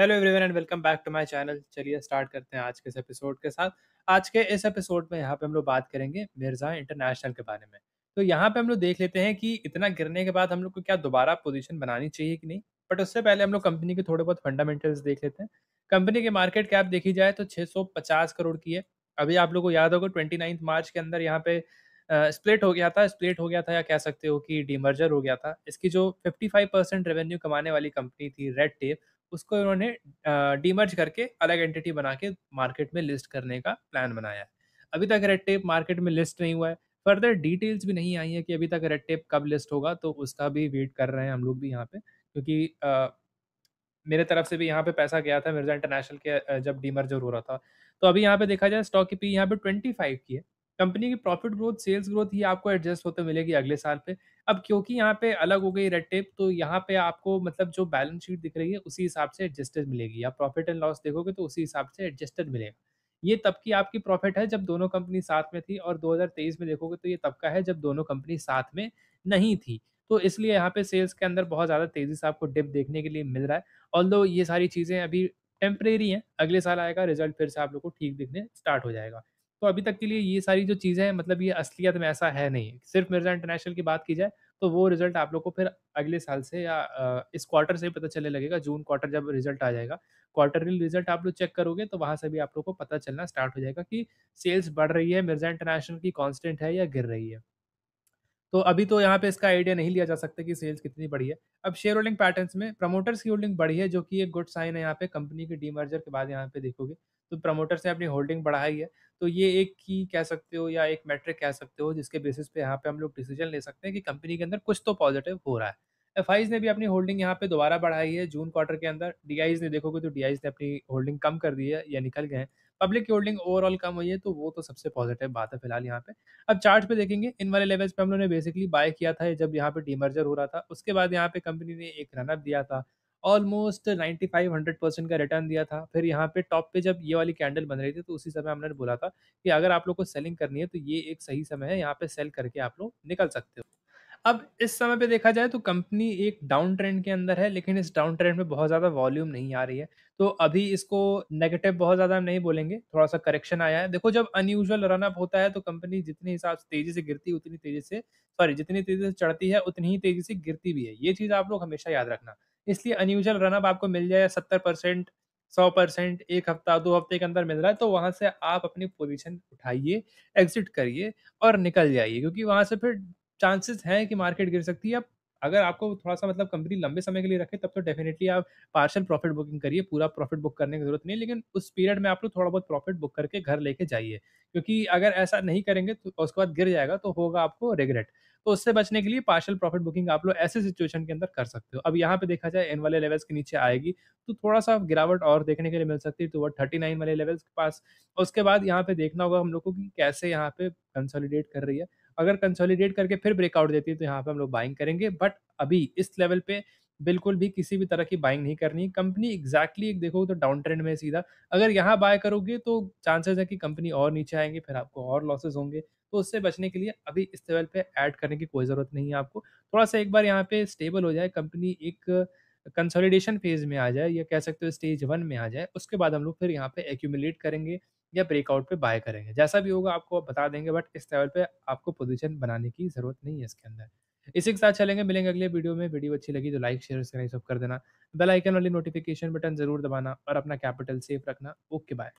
hello everyone and welcome back to my channel चलिए start करते हैं आज के इस एपिसोड के साथ आज के इस एपिसोड में यहाँ पे हम लोग बात करेंगे मिर्जा इंटरनेशनल के बारे में तो यहाँ पे हम लोग देख लेते हैं कि इतना गिरने के बाद हम लोग को क्या दोबारा पोजीशन बनानी चाहिए कि नहीं बट उससे पहले हम लोग कंपनी के थोड़े बहुत फंडामेंटल्स देख लेते हैं कंपनी की मार्केट कैप देखी जाए तो 650 करोड़ की है अभी आप लोग को याद होगा ट्वेंटी मार्च के अंदर यहाँ पे स्प्लिट हो गया था स्प्लिट हो गया था या कह सकते हो कि डीमर्जर हो गया था इसकी जो 55 परसेंट रेवेन्यू कमाने वाली कंपनी थी रेड टेप उसको इन्होंने डीमर्ज करके अलग एंटिटी बना के मार्केट में लिस्ट करने का प्लान बनाया अभी तक रेड टेप मार्केट में लिस्ट नहीं हुआ है फर्दर डिटेल्स भी नहीं आई है कि अभी तक रेड टेप कब लिस्ट होगा तो उसका भी वेट कर रहे हैं हम लोग भी यहाँ पे क्योंकि आ, मेरे तरफ से भी यहाँ पे पैसा गया था मिर्जा इंटरनेशनल के जब डीमर्जर हो रहा था तो अभी यहाँ पे देखा जाए स्टॉक की पी यहाँ पे ट्वेंटी फाइव की है कंपनी की प्रॉफिट ग्रोथ सेल्स ग्रोथ ही आपको एडजस्ट होते मिलेगी अगले साल पे अब क्योंकि यहाँ पे अलग हो गई रेड टेप तो यहाँ पे आपको मतलब जो बैलेंस शीट दिख रही है उसी हिसाब से एडजस्टेड मिलेगी आप प्रॉफिट एंड लॉस देखोगे तो उसी हिसाब से एडजस्टेड मिलेगा ये तब की आपकी प्रॉफिट है जब दोनों कंपनी साथ में थी और 2023 में देखोगे तो ये तब का है जब दोनों कंपनी साथ में नहीं थी तो इसलिए यहाँ पे सेल्स के अंदर बहुत ज़्यादा तेज़ी से आपको डिप देखने के लिए मिल रहा है ऑल ये सारी चीज़ें अभी टेम्परेरी हैं अगले साल आएगा रिजल्ट फिर से आप लोग को ठीक दिखने स्टार्ट हो जाएगा तो अभी तक के लिए ये सारी जो चीज़ें हैं मतलब ये असलियत में ऐसा है नहीं सिर्फ मिर्ज़ा इंटरनेशनल की बात की जाए तो वो रिजल्ट आप लोग को फिर अगले साल से या इस क्वार्टर से ही पता चलने लगेगा जून क्वार्टर जब रिजल्ट आ जाएगा क्वार्टरली रिजल्ट आप लोग चेक करोगे तो वहाँ से भी आप लोग को पता चलना स्टार्ट हो जाएगा कि सेल्स बढ़ रही है मिर्ज़ा इंटरनेशनल की कॉन्स्टेंट है या गिर रही है तो अभी तो यहाँ पे इसका आइडिया नहीं लिया जा सकता कि सेल्स कितनी बढ़ी है अब शेयर होल्डिंग पैटर्न में प्रमोटर्स की होल्डिंग बढ़ी है जो कि एक गुड साइन है यहाँ पे कंपनी के डीमर्जर के बाद यहाँ पे देखोगे तो प्रमोटर्स ने अपनी होल्डिंग बढ़ाई है तो ये एक की कह सकते हो या एक मैट्रिक कह सकते हो जिसके बेसिस पे यहाँ पे हम लोग डिसीजन ले सकते हैं कि कंपनी के अंदर कुछ तो पॉजिटिव हो रहा है एफ ने भी अपनी होल्डिंग यहाँ पे दोबारा बढ़ाई है जून क्वार्टर के अंदर डी ने देखोगे तो डी ने अपनी होल्डिंग कम कर दी है या निकल गए हैं पब्लिक की होल्डिंग ओवरऑल कम हुई है तो वो तो सबसे पॉजिटिव बात है फिलहाल यहाँ पे अब चार्ट पे देखेंगे इन वाले लेवल्स पे हम लोगों ने बेसिकली बाय किया था जब यहाँ पे डीमर्जर हो रहा था उसके बाद यहाँ पे कंपनी ने एक रनअप दिया था ऑलमोस्ट फाइव हंड्रेड परसेंट का रिटर्न दिया था फिर यहाँ पे टॉप पे जब ये वाली कैंडल बन रही थी तो उसी समय हमने बोला था कि अगर आप लोग को सेलिंग करनी है तो ये एक सही समय है यहाँ पे सेल करके आप लोग निकल सकते हो अब इस समय पे देखा जाए तो कंपनी एक डाउन ट्रेंड के अंदर है लेकिन इस डाउन ट्रेंड में बहुत ज़्यादा वॉल्यूम नहीं आ रही है तो अभी इसको नेगेटिव बहुत ज़्यादा हम नहीं बोलेंगे थोड़ा सा करेक्शन आया है देखो जब अनयूजल रनअप होता है तो कंपनी जितने हिसाब से तेज़ी से गिरती है उतनी तेज़ी से सॉरी जितनी तेज़ी से चढ़ती है उतनी ही तेज़ी से गिरती भी है ये चीज़ आप लोग हमेशा याद रखना इसलिए अनयूजल रनअप आपको मिल जाए सत्तर परसेंट सौ परसेंट एक हफ्ता दो हफ्ते के अंदर मिल रहा है तो वहां से आप अपनी पोजीशन उठाइए एग्जिट करिए और निकल जाइए क्योंकि वहां से फिर चांसेस हैं कि मार्केट गिर सकती है अगर आपको थोड़ा सा मतलब कंपनी लंबे समय के लिए रखे तब तो डेफिनेटली आप पार्शल प्रॉफिट बुकिंग करिए पूरा प्रॉफिट बुक करने की जरूरत नहीं लेकिन उस पीरियड में आप लोग थोड़ा बहुत प्रॉफिट बुक करके घर लेके जाइए क्योंकि अगर ऐसा नहीं करेंगे तो उसके बाद गिर जाएगा तो होगा आपको रिग्रेट तो उससे बचने के लिए पार्शल प्रॉफिट बुकिंग आप लोग ऐसे सिचुएशन के अंदर कर सकते हो अब यहाँ पे देखा जाए एन वाले लेवल्स के नीचे आएगी तो थोड़ा सा गिरावट और देखने के लिए मिल सकती है तो वो थर्टी नाइन वाले लेवल्स के पास उसके बाद यहाँ पे देखना होगा हम लोग को कि कैसे यहाँ पे कंसोलिडेट कर रही है अगर कंसोलिडेट करके फिर ब्रेकआउट देती है तो यहाँ पे हम लोग बाइंग करेंगे बट अभी इस लेवल पे बिल्कुल भी किसी भी तरह की बाइंग नहीं करनी कंपनी एग्जैक्टली एक देखो तो डाउन ट्रेंड में सीधा अगर यहाँ बाय करोगे तो चांसेस है कि कंपनी और नीचे आएंगे फिर आपको और लॉसेज होंगे तो उससे बचने के लिए अभी इस लेवल पे ऐड करने की कोई ज़रूरत नहीं है आपको थोड़ा सा एक बार यहाँ पे स्टेबल हो जाए कंपनी एक कंसोलिडेशन फेज में आ जाए या कह सकते हो स्टेज वन में आ जाए उसके बाद हम लोग फिर यहाँ पे एक्यूमुलेट करेंगे या ब्रेकआउट पे बाय करेंगे जैसा भी होगा आपको बता देंगे बट इस लेवल पे आपको पोजीशन बनाने की ज़रूरत नहीं है इसके अंदर इसी के साथ चलेंगे मिलेंगे अगले वीडियो में वीडियो अच्छी लगी तो लाइक शेयर सब्सक्राइब सब कर देना बेल आइकन वाली नोटिफिकेशन बटन जरूर दबाना और अपना कैपिटल सेफ रखना ओके बाय